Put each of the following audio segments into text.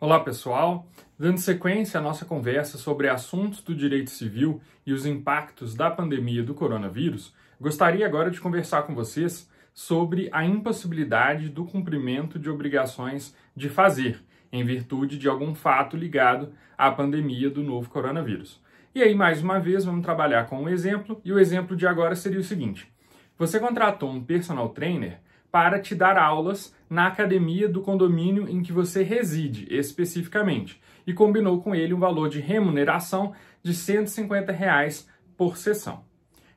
Olá, pessoal. Dando sequência à nossa conversa sobre assuntos do direito civil e os impactos da pandemia do coronavírus, gostaria agora de conversar com vocês sobre a impossibilidade do cumprimento de obrigações de fazer em virtude de algum fato ligado à pandemia do novo coronavírus. E aí, mais uma vez, vamos trabalhar com um exemplo, e o exemplo de agora seria o seguinte: você contratou um personal trainer para te dar aulas na academia do condomínio em que você reside, especificamente, e combinou com ele um valor de remuneração de R$ 150 reais por sessão.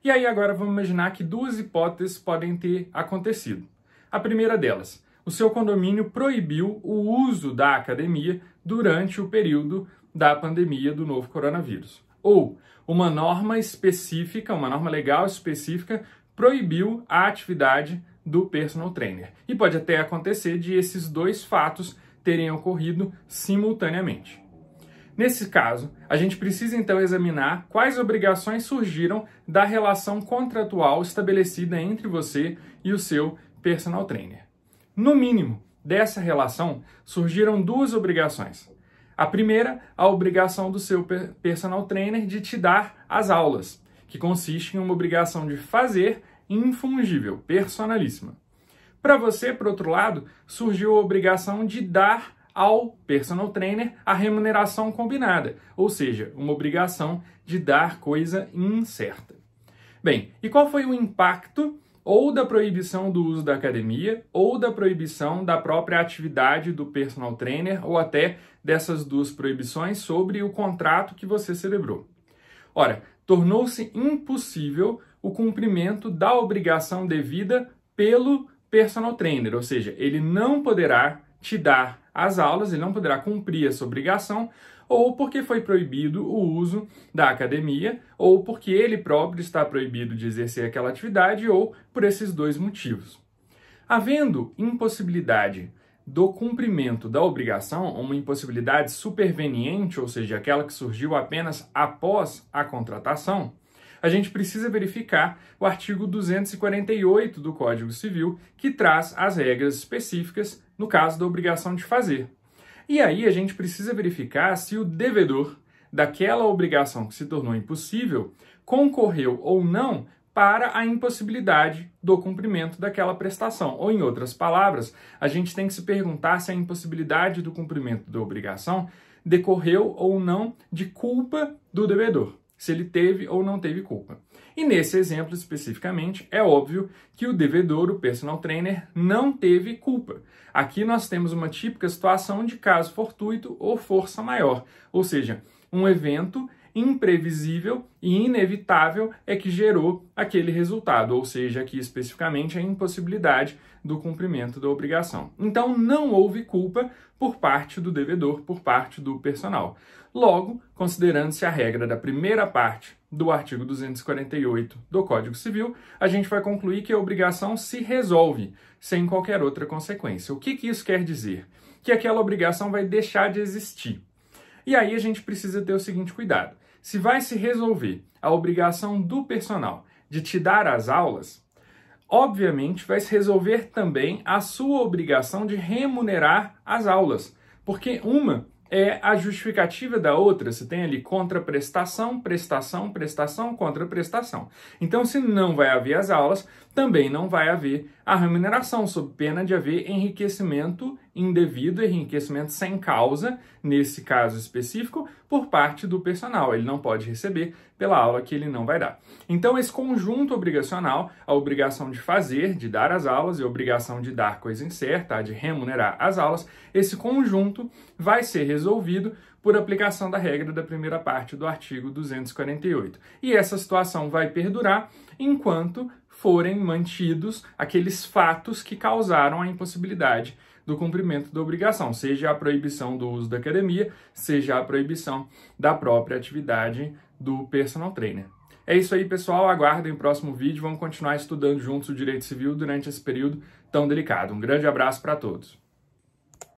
E aí agora vamos imaginar que duas hipóteses podem ter acontecido. A primeira delas, o seu condomínio proibiu o uso da academia durante o período da pandemia do novo coronavírus. Ou uma norma específica, uma norma legal específica, proibiu a atividade do personal trainer. E pode até acontecer de esses dois fatos terem ocorrido simultaneamente. Nesse caso, a gente precisa então examinar quais obrigações surgiram da relação contratual estabelecida entre você e o seu personal trainer. No mínimo, dessa relação surgiram duas obrigações. A primeira, a obrigação do seu personal trainer de te dar as aulas, que consiste em uma obrigação de fazer infungível, personalíssima. Para você, por outro lado, surgiu a obrigação de dar ao personal trainer a remuneração combinada, ou seja, uma obrigação de dar coisa incerta. Bem, e qual foi o impacto ou da proibição do uso da academia, ou da proibição da própria atividade do personal trainer, ou até dessas duas proibições sobre o contrato que você celebrou? Ora, tornou-se impossível o cumprimento da obrigação devida pelo personal trainer, ou seja, ele não poderá te dar as aulas, ele não poderá cumprir essa obrigação, ou porque foi proibido o uso da academia, ou porque ele próprio está proibido de exercer aquela atividade, ou por esses dois motivos. Havendo impossibilidade do cumprimento da obrigação, uma impossibilidade superveniente, ou seja, aquela que surgiu apenas após a contratação, a gente precisa verificar o artigo 248 do Código Civil, que traz as regras específicas no caso da obrigação de fazer. E aí a gente precisa verificar se o devedor daquela obrigação que se tornou impossível concorreu ou não para a impossibilidade do cumprimento daquela prestação. Ou, em outras palavras, a gente tem que se perguntar se a impossibilidade do cumprimento da obrigação decorreu ou não de culpa do devedor, se ele teve ou não teve culpa. E nesse exemplo especificamente, é óbvio que o devedor, o personal trainer, não teve culpa. Aqui nós temos uma típica situação de caso fortuito ou força maior, ou seja, um evento imprevisível e inevitável é que gerou aquele resultado, ou seja, aqui especificamente a impossibilidade do cumprimento da obrigação. Então não houve culpa por parte do devedor, por parte do personal. Logo, considerando-se a regra da primeira parte do artigo 248 do Código Civil, a gente vai concluir que a obrigação se resolve sem qualquer outra consequência. O que, que isso quer dizer? Que aquela obrigação vai deixar de existir. E aí a gente precisa ter o seguinte cuidado: se vai se resolver a obrigação do personal de te dar as aulas, obviamente vai se resolver também a sua obrigação de remunerar as aulas, porque uma é a justificativa da outra. Você tem ali contraprestação, prestação, prestação, contraprestação. Então, se não vai haver as aulas, também não vai haver a remuneração, sob pena de haver enriquecimento indevido enriquecimento sem causa, nesse caso específico, por parte do personal. Ele não pode receber pela aula que ele não vai dar. Então, esse conjunto obrigacional, a obrigação de fazer, de dar as aulas e a obrigação de dar coisa incerta, de remunerar as aulas, esse conjunto vai ser resolvido por aplicação da regra da primeira parte do artigo 248. E essa situação vai perdurar enquanto forem mantidos aqueles fatos que causaram a impossibilidade do cumprimento da obrigação, seja a proibição do uso da academia, seja a proibição da própria atividade do personal trainer. É isso aí, pessoal. Aguardem o próximo vídeo. Vamos continuar estudando juntos o direito civil durante esse período tão delicado. Um grande abraço para todos.